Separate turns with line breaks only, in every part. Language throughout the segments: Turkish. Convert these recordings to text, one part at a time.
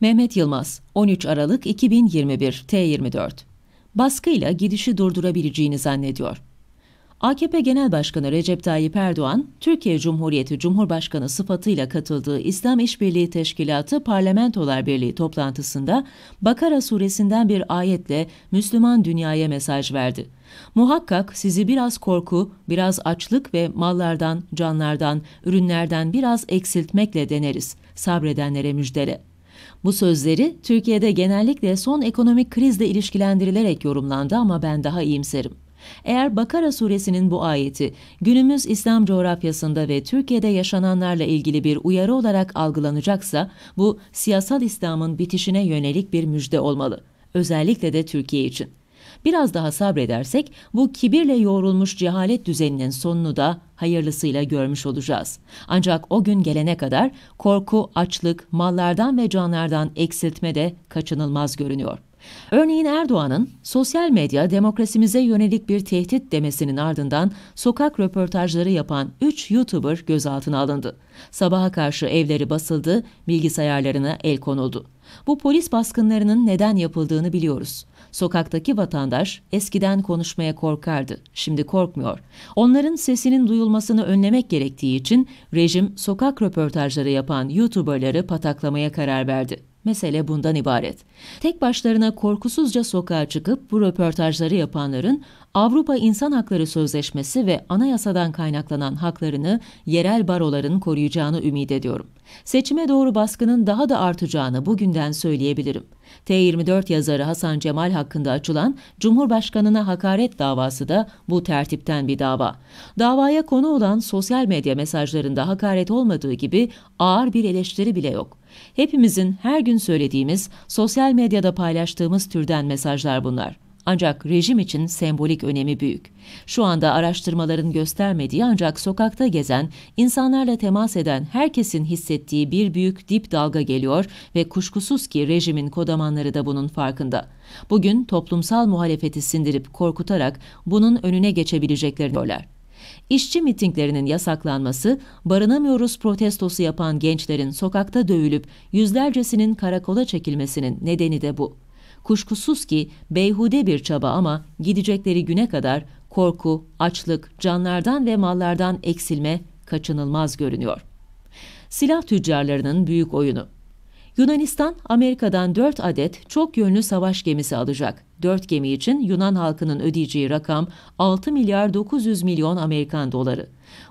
Mehmet Yılmaz 13 Aralık 2021 T24 Baskıyla gidişi durdurabileceğini zannediyor. AKP Genel Başkanı Recep Tayyip Erdoğan, Türkiye Cumhuriyeti Cumhurbaşkanı sıfatıyla katıldığı İslam İşbirliği Teşkilatı Parlamentolar Birliği toplantısında Bakara suresinden bir ayetle Müslüman dünyaya mesaj verdi. Muhakkak sizi biraz korku, biraz açlık ve mallardan, canlardan, ürünlerden biraz eksiltmekle deneriz. Sabredenlere müjdele. Bu sözleri Türkiye'de genellikle son ekonomik krizle ilişkilendirilerek yorumlandı ama ben daha iyimserim. Eğer Bakara suresinin bu ayeti günümüz İslam coğrafyasında ve Türkiye'de yaşananlarla ilgili bir uyarı olarak algılanacaksa bu siyasal İslam'ın bitişine yönelik bir müjde olmalı. Özellikle de Türkiye için. Biraz daha sabredersek bu kibirle yoğrulmuş cehalet düzeninin sonunu da hayırlısıyla görmüş olacağız. Ancak o gün gelene kadar korku, açlık, mallardan ve canlardan eksiltme de kaçınılmaz görünüyor. Örneğin Erdoğan'ın sosyal medya demokrasimize yönelik bir tehdit demesinin ardından sokak röportajları yapan 3 YouTuber gözaltına alındı. Sabaha karşı evleri basıldı, bilgisayarlarına el konuldu. Bu polis baskınlarının neden yapıldığını biliyoruz. Sokaktaki vatandaş eskiden konuşmaya korkardı, şimdi korkmuyor. Onların sesinin duyulmasını önlemek gerektiği için rejim sokak röportajları yapan YouTuber'ları pataklamaya karar verdi. Mesele bundan ibaret. Tek başlarına korkusuzca sokağa çıkıp bu röportajları yapanların Avrupa İnsan Hakları Sözleşmesi ve anayasadan kaynaklanan haklarını yerel baroların koruyacağını ümit ediyorum. Seçime doğru baskının daha da artacağını bugünden söyleyebilirim. T24 yazarı Hasan Cemal hakkında açılan Cumhurbaşkanına hakaret davası da bu tertipten bir dava. Davaya konu olan sosyal medya mesajlarında hakaret olmadığı gibi ağır bir eleştiri bile yok. Hepimizin her gün söylediğimiz, sosyal medyada paylaştığımız türden mesajlar bunlar. Ancak rejim için sembolik önemi büyük. Şu anda araştırmaların göstermediği ancak sokakta gezen, insanlarla temas eden herkesin hissettiği bir büyük dip dalga geliyor ve kuşkusuz ki rejimin kodamanları da bunun farkında. Bugün toplumsal muhalefeti sindirip korkutarak bunun önüne geçebileceklerini diyorlar. İşçi mitinglerinin yasaklanması, barınamıyoruz protestosu yapan gençlerin sokakta dövülüp yüzlercesinin karakola çekilmesinin nedeni de bu. Kuşkusuz ki beyhude bir çaba ama gidecekleri güne kadar korku, açlık, canlardan ve mallardan eksilme kaçınılmaz görünüyor. Silah tüccarlarının büyük oyunu Yunanistan, Amerika'dan 4 adet çok yönlü savaş gemisi alacak. 4 gemi için Yunan halkının ödeyeceği rakam 6 milyar 900 milyon Amerikan doları.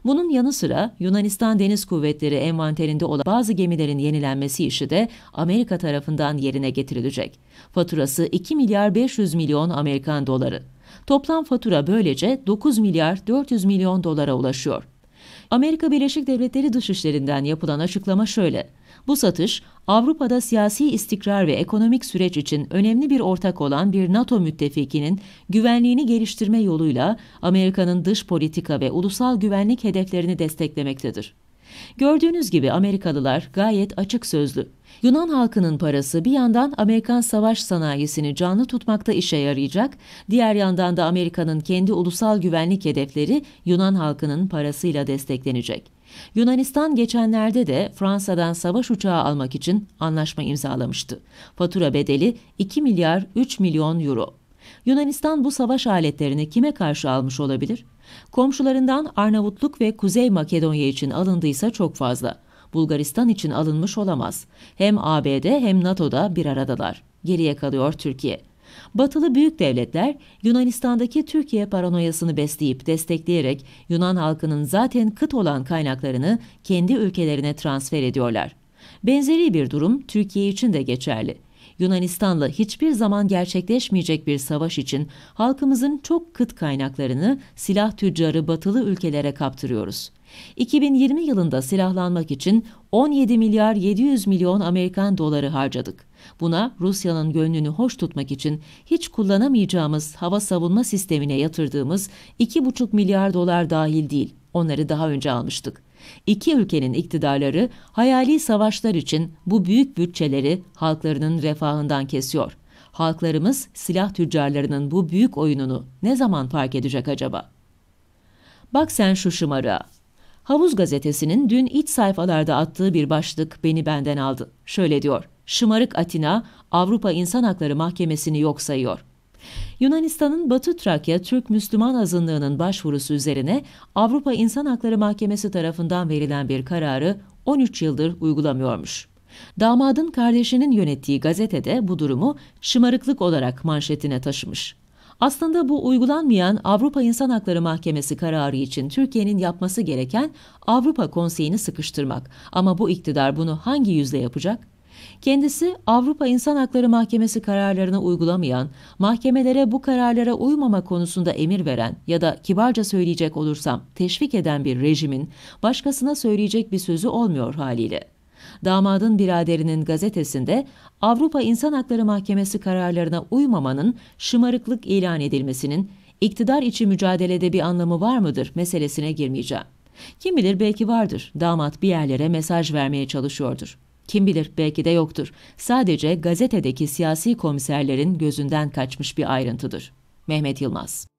Bunun yanı sıra Yunanistan Deniz Kuvvetleri envanterinde olan bazı gemilerin yenilenmesi işi de Amerika tarafından yerine getirilecek. Faturası 2 milyar 500 milyon Amerikan doları. Toplam fatura böylece 9 milyar 400 milyon dolara ulaşıyor. Amerika Birleşik Devletleri Dışişlerinden yapılan açıklama şöyle. Bu satış Avrupa'da siyasi istikrar ve ekonomik süreç için önemli bir ortak olan bir NATO müttefikinin güvenliğini geliştirme yoluyla Amerika'nın dış politika ve ulusal güvenlik hedeflerini desteklemektedir. Gördüğünüz gibi Amerikalılar gayet açık sözlü. Yunan halkının parası bir yandan Amerikan savaş sanayisini canlı tutmakta işe yarayacak, diğer yandan da Amerika'nın kendi ulusal güvenlik hedefleri Yunan halkının parasıyla desteklenecek. Yunanistan geçenlerde de Fransa'dan savaş uçağı almak için anlaşma imzalamıştı. Fatura bedeli 2 milyar 3 milyon euro. Yunanistan bu savaş aletlerini kime karşı almış olabilir? Komşularından Arnavutluk ve Kuzey Makedonya için alındıysa çok fazla. Bulgaristan için alınmış olamaz. Hem ABD hem NATO'da bir aradalar. Geriye kalıyor Türkiye. Batılı büyük devletler Yunanistan'daki Türkiye paranoyasını besleyip destekleyerek Yunan halkının zaten kıt olan kaynaklarını kendi ülkelerine transfer ediyorlar. Benzeri bir durum Türkiye için de geçerli. Yunanistan'la hiçbir zaman gerçekleşmeyecek bir savaş için halkımızın çok kıt kaynaklarını silah tüccarı batılı ülkelere kaptırıyoruz. 2020 yılında silahlanmak için 17 milyar 700 milyon Amerikan doları harcadık. Buna Rusya'nın gönlünü hoş tutmak için hiç kullanamayacağımız hava savunma sistemine yatırdığımız 2,5 milyar dolar dahil değil. Onları daha önce almıştık. İki ülkenin iktidarları hayali savaşlar için bu büyük bütçeleri halklarının refahından kesiyor. Halklarımız silah tüccarlarının bu büyük oyununu ne zaman fark edecek acaba? Bak sen şu şımarığa. Havuz gazetesinin dün iç sayfalarda attığı bir başlık beni benden aldı. Şöyle diyor. Şımarık Atina Avrupa İnsan Hakları Mahkemesi'ni yok sayıyor. Yunanistan'ın Batı Trakya Türk Müslüman azınlığının başvurusu üzerine Avrupa İnsan Hakları Mahkemesi tarafından verilen bir kararı 13 yıldır uygulamıyormuş. Damadın kardeşinin yönettiği gazetede bu durumu şımarıklık olarak manşetine taşımış. Aslında bu uygulanmayan Avrupa İnsan Hakları Mahkemesi kararı için Türkiye'nin yapması gereken Avrupa Konseyi'ni sıkıştırmak. Ama bu iktidar bunu hangi yüzle yapacak? Kendisi Avrupa İnsan Hakları Mahkemesi kararlarını uygulamayan, mahkemelere bu kararlara uymama konusunda emir veren ya da kibarca söyleyecek olursam teşvik eden bir rejimin başkasına söyleyecek bir sözü olmuyor haliyle. Damadın biraderinin gazetesinde Avrupa İnsan Hakları Mahkemesi kararlarına uymamanın şımarıklık ilan edilmesinin iktidar içi mücadelede bir anlamı var mıdır meselesine girmeyeceğim. Kim bilir belki vardır. Damat bir yerlere mesaj vermeye çalışıyordur. Kim bilir belki de yoktur. Sadece gazetedeki siyasi komiserlerin gözünden kaçmış bir ayrıntıdır. Mehmet Yılmaz